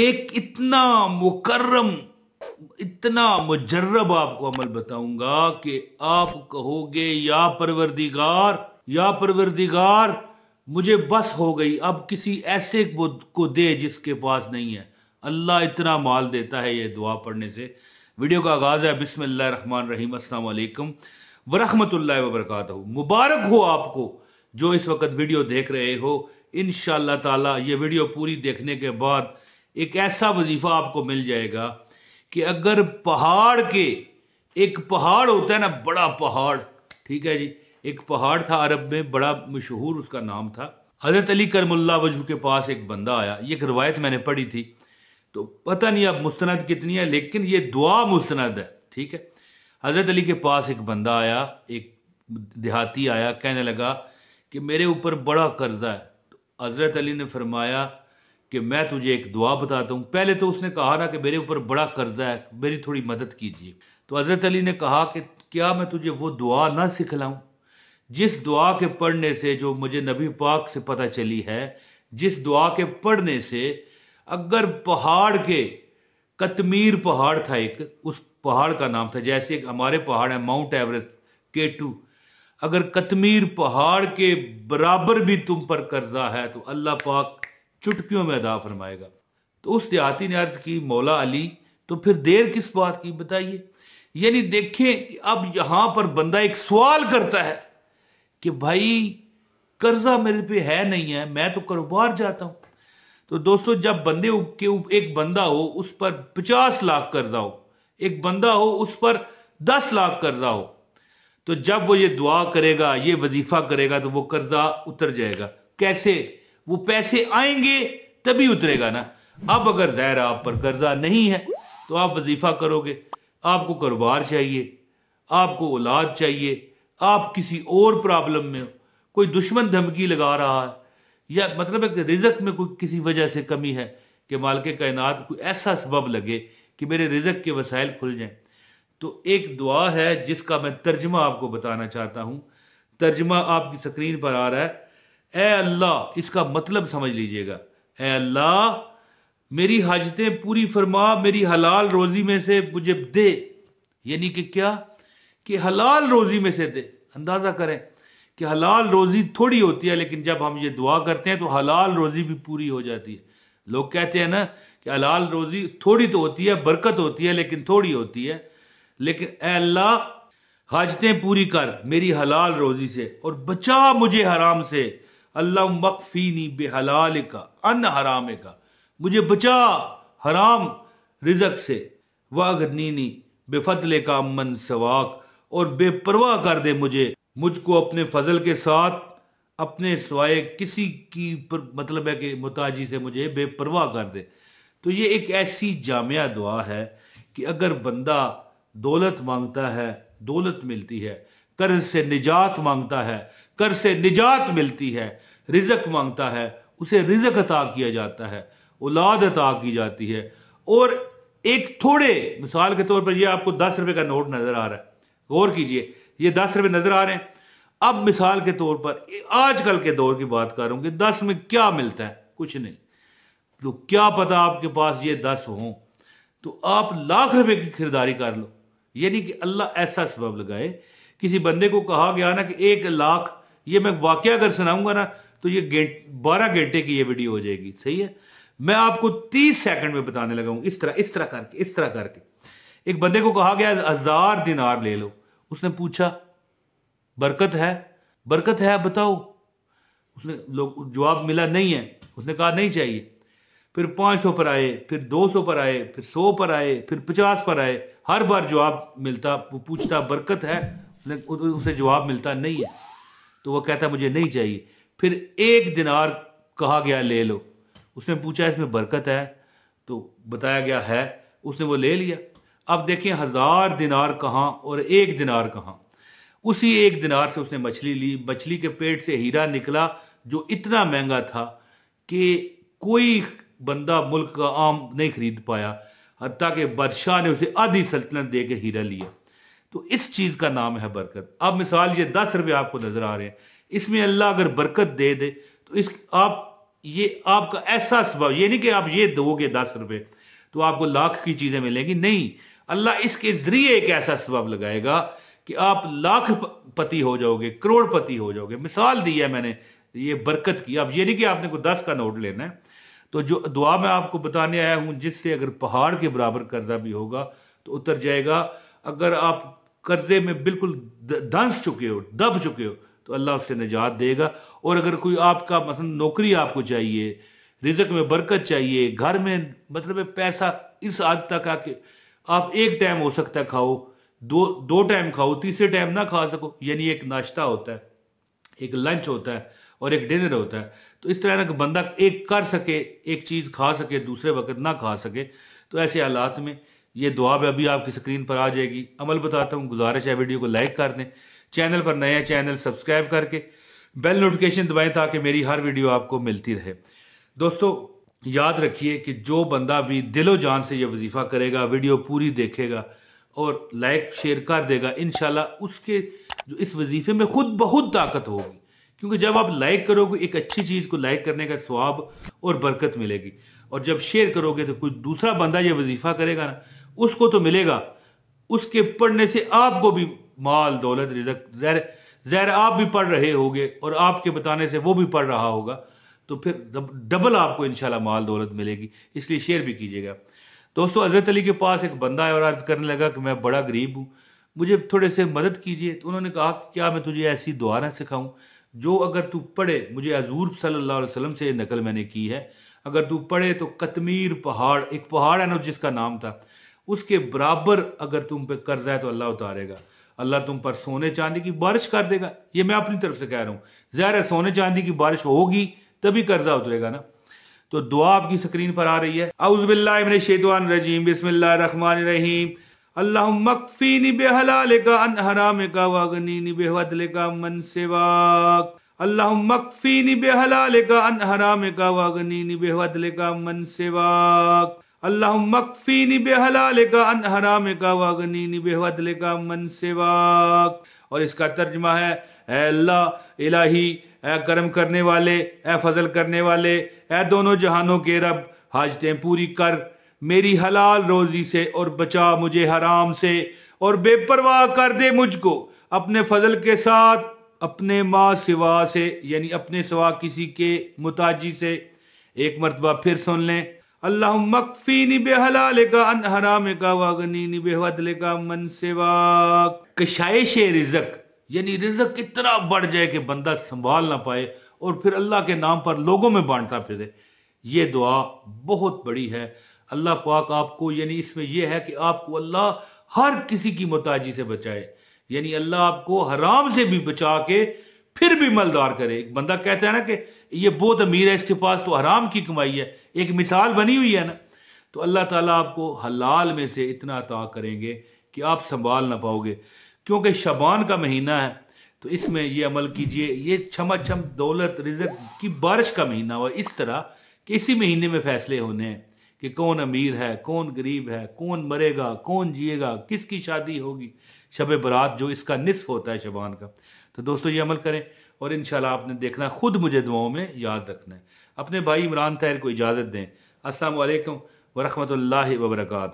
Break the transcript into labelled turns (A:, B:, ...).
A: एक इतना मुकर्रम इतना मुजर्रब आपको अमल बताऊंगा कि आप कहोगे या परवरदिगार या परवरदिगार मुझे बस हो गई अब किसी ऐसे को दे जिसके पास नहीं है अल्लाह इतना माल देता है ये दुआ पढ़ने से वीडियो का आगाज है बिस्मिल्लाह रहमान रहीम अस्सलाम वालेकुम वरहमतुल्लाह वबरकत मुबारक हो आपको जो इस वक्त वीडियो देख रहे हो इन ताला ये वीडियो पूरी देखने के बाद एक ऐसा वजीफा आपको मिल जाएगा कि अगर पहाड़ के एक पहाड़ होता है ना बड़ा पहाड़ ठीक है जी एक पहाड़ था अरब में बड़ा मशहूर उसका नाम था हज़रत अली करमुल्ला वजू के पास एक बंदा आया ये एक रवायत मैंने पढ़ी थी तो पता नहीं अब मुस्तनद कितनी है लेकिन ये दुआ मुस्तनद है ठीक है हज़रत अली के पास एक बंदा आया एक देहाती आया कहने लगा कि मेरे ऊपर बड़ा कर्जा है तो हज़रत अली ने फरमाया कि मैं तुझे एक दुआ बताता हूँ पहले तो उसने कहा ना कि मेरे ऊपर बड़ा कर्जा है मेरी थोड़ी मदद कीजिए तो हज़रत अली ने कहा कि क्या मैं तुझे वो दुआ ना सिखलाऊँ जिस दुआ के पढ़ने से जो मुझे नबी पाक से पता चली है जिस दुआ के पढ़ने से अगर पहाड़ के कतमीर पहाड़ था एक उस पहाड़ का नाम था जैसे हमारे पहाड़ है माउंट एवरेस्ट के टू अगर कतमीर पहाड़ के बराबर भी तुम पर कर्जा है तो अल्लाह पाक चुटकियों में अदा फरमाएगा तो उस देहाती ने अर्ज की मौला अली तो फिर देर किस बात की बताइए यानी देखें अब यहां पर बंदा एक सवाल करता है कि भाई कर्जा मेरे पे है नहीं है मैं तो कारोबार जाता हूं तो दोस्तों जब बंदे के एक बंदा हो उस पर पचास लाख कर्जा हो एक बंदा हो उस पर दस लाख कर्जा हो तो जब वो ये दुआ करेगा ये वजीफा करेगा तो वो कर्जा उतर जाएगा कैसे वो पैसे आएंगे तभी उतरेगा ना अब अगर जहर आप पर कर्जा नहीं है तो आप वजीफा करोगे आपको कारोबार चाहिए आपको औलाद चाहिए आप किसी और प्रॉब्लम में हो कोई दुश्मन धमकी लगा रहा है या मतलब है कि रिजक में कोई किसी वजह से कमी है कि मालिक कायनात कोई ऐसा सबब लगे कि मेरे रिजक के वसाइल खुल जाएं तो एक दुआ है जिसका मैं तर्जमा आपको बताना चाहता हूँ तर्जमा आपकी स्क्रीन पर आ रहा है ए अल्लाह इसका मतलब समझ लीजिएगा ए अल्लाह मेरी हाजतें पूरी फरमा मेरी हलाल रोजी में से मुझे दे यानी कि क्या कि हलाल रोजी में से दे अंदाज़ा करें कि हलाल रोज़ी थोड़ी होती है लेकिन जब हम ये दुआ करते हैं तो हलाल रोज़ी भी पूरी हो जाती है लोग कहते हैं ना कि हलाल रोज़ी थोड़ी तो होती है बरकत होती है लेकिन थोड़ी होती है लेकिन अल्लाह हाजतें पूरी कर मेरी हलाल रोज़ी से और बचा मुझे हराम से अल्लाह मकफीनी बेहलाल का अन हराम का मुझे बचा हराम रिजक से नीनी बेफतले का अमन सवाक और बेपरवाह कर दे मुझे मुझको अपने फजल के साथ अपने सवाए किसी की पर, मतलब है कि मुताजी से मुझे बेपरवाह कर दे तो ये एक ऐसी जामिया दुआ है कि अगर बंदा दौलत मांगता है दौलत मिलती है कर्ज से निजात मांगता है कर से निजात मिलती है रिजक मांगता है उसे रिजक अता किया जाता है औलाद अता की जाती है और एक थोड़े मिसाल के तौर पर यह आपको दस रुपए का नोट नजर आ रहा है गौर कीजिए ये दस रुपए नजर आ रहे हैं अब मिसाल के तौर पर आजकल के दौर की बात करूं कि दस में क्या मिलता है कुछ नहीं तो क्या पता आपके पास ये दस हो तो आप लाख रुपए की खरीदारी कर लो यानी कि अल्लाह ऐसा सबब लगाए किसी बंदे को कहा गया ना कि एक लाख ये मैं वाक्य अगर सुनाऊंगा ना तो ये गेंट बारह घंटे की ये वीडियो हो जाएगी सही है मैं आपको तीस सेकंड में बताने लगा हूं इस तरह इस तरह करके इस तरह करके एक बंदे को कहा गया हजार दिनार ले लो उसने पूछा बरकत है बरकत है बताओ उसने लोग जवाब मिला नहीं है उसने कहा नहीं चाहिए फिर 500 पर आए फिर 200 पर आए फिर 100 पर आए फिर 50 पर आए हर बार जवाब मिलता पूछता बरकत है उसे जवाब मिलता नहीं है तो वह कहता मुझे नहीं चाहिए फिर एक दिनार कहा गया ले लो उसने पूछा इसमें बरकत है तो बताया गया है उसने वो ले लिया अब देखिए हजार दिनार कहाँ और एक दिनार कहाँ उसी एक दिनार से उसने मछली ली मछली के पेट से हीरा निकला जो इतना महंगा था कि कोई बंदा मुल्क का आम नहीं खरीद पाया हती कि बादशाह ने उसे आधी सल्तनत दे के हीरा लिया तो इस चीज का नाम है बरकत अब मिसाल ये दस रुपये आपको नजर आ रहे हैं इसमें अल्लाह अगर बरकत दे दे तो इस आप ये आपका ऐसा स्वभाव ये नहीं कि आप ये दोगे दस रुपये तो आपको लाख की चीजें मिलेंगी नहीं अल्लाह इसके जरिए एक ऐसा स्वभाव लगाएगा कि आप लाख पति हो जाओगे करोड़पति हो जाओगे मिसाल दी है मैंने ये बरकत की अब ये नहीं कि आपने को दस का नोट लेना है तो जो दुआ मैं आपको बताने आया हूं जिससे अगर पहाड़ के बराबर कर्जा भी होगा तो उतर जाएगा अगर आप कर्जे में बिल्कुल धंस चुके हो दब चुके हो तो अल्लाह उससे निजात देगा और अगर कोई आपका मतलब नौकरी आपको चाहिए रिजक में बरकत चाहिए घर में मतलब पैसा इस हद तक आके आप एक टाइम हो सकता है खाओ दो दो टाइम खाओ तीसरे टाइम ना खा सको यानी एक नाश्ता होता है एक लंच होता है और एक डिनर होता है तो इस तरह का बंदा एक कर सके एक चीज़ खा सके दूसरे वक्त ना खा सके तो ऐसे हालात में ये दुआ भी अभी आपकी स्क्रीन पर आ जाएगी अमल बताता हूँ गुजारिश है वीडियो को लाइक कर दें चैनल पर नया चैनल सब्सक्राइब करके बेल नोटिफिकेशन दबाएं ताकि मेरी हर वीडियो आपको मिलती रहे दोस्तों याद रखिए कि जो बंदा भी दिलो जान से यह वजीफ़ा करेगा वीडियो पूरी देखेगा और लाइक शेयर कर देगा इन उसके जो इस वजीफे में खुद बहुत ताकत होगी क्योंकि जब आप लाइक करोगे एक अच्छी चीज़ को लाइक करने का स्वाब और बरकत मिलेगी और जब शेयर करोगे तो कोई दूसरा बंदा यह वजीफ़ा करेगा ना उसको तो मिलेगा उसके पढ़ने से आपको भी माल दौलत रिजक जहर जहर आप भी पढ़ रहे होगे और आपके बताने से वो भी पढ़ रहा होगा तो फिर डबल आपको इंशाल्लाह माल दौलत मिलेगी इसलिए शेयर भी कीजिएगा दोस्तों हजरत अली के पास एक बंदा है और अर्ज करने लगा कि मैं बड़ा गरीब हूँ मुझे थोड़े से मदद कीजिए तो उन्होंने कहा क्या मैं तुझे ऐसी दुआ ना सिखाऊँ जो अगर तू पढ़े मुझे हजूर सल्ला वसलम से नकल मैंने की है अगर तू पढ़े तो कतमीर पहाड़ एक पहाड़ है ना जिसका नाम था उसके बराबर अगर तुम पे कर्ज है तो अल्लाह उतारेगा अल्लाह तुम पर सोने चांदी की बारिश कर देगा ये मैं अपनी तरफ से कह रहा हूं जहर सोने चांदी की बारिश होगी तभी कर्जा उतरेगा ना तो दुआ आपकी स्क्रीन पर आ रही है अउजबिल्लामिन शेतवान रजीम बिस्मिल्लाहमान रहीम अल्लाह मकफी मकफीनी बेहलालिका अन हरामिका वगनीनी बेहदलिका मन सेवाक अल्लाह मकफीनी बेहलालिका अन हरामिका वगनीनी बेहदलिका मन सेवाक अल्लाह का और इसका तर्जमा है अल्लाह करम करने वाले ए फजल करने वाले ए दोनों जहानों के रब हाजतें पूरी कर मेरी हलाल रोजी से और बचा मुझे हराम से और बेपरवाह कर दे मुझको अपने फजल के साथ अपने माँ सिवा से यानी अपने सिवा किसी के मुताजी से एक मरतबा फिर सुन लें अल्लाह का रिजक यानी रिजक इतना बढ़ जाए कि बंदा संभाल ना पाए और फिर अल्लाह के नाम पर लोगों में बांटता फिरे ये दुआ बहुत बड़ी है अल्लाह पाक आपको यानी इसमें यह है कि आपको अल्लाह हर किसी की मोताजी से बचाए यानी अल्लाह आपको हराम से भी बचा के फिर भी मलदार करे एक बंदा कहता है ना कि ये बहुत अमीर है इसके पास तो हराम की कमाई है एक मिसाल बनी हुई है ना तो अल्लाह ताला आपको हलाल में से इतना अता करेंगे कि आप संभाल ना पाओगे क्योंकि शबान का महीना है तो इसमें ये अमल कीजिए ये छमा छम दौलत रिजक की बारिश का महीना हुआ इस तरह कि इसी महीने में फैसले होने हैं कि कौन अमीर है कौन गरीब है कौन मरेगा कौन जिएगा किसकी शादी होगी शब बरात जो इसका निसफ होता है शबान का तो दोस्तों ये अमल करें और इन आपने देखना खुद मुझे दुआओं में याद रखना है अपने भाई इमरान तहर को इजाज़त दें असलकम वरहमल वर्का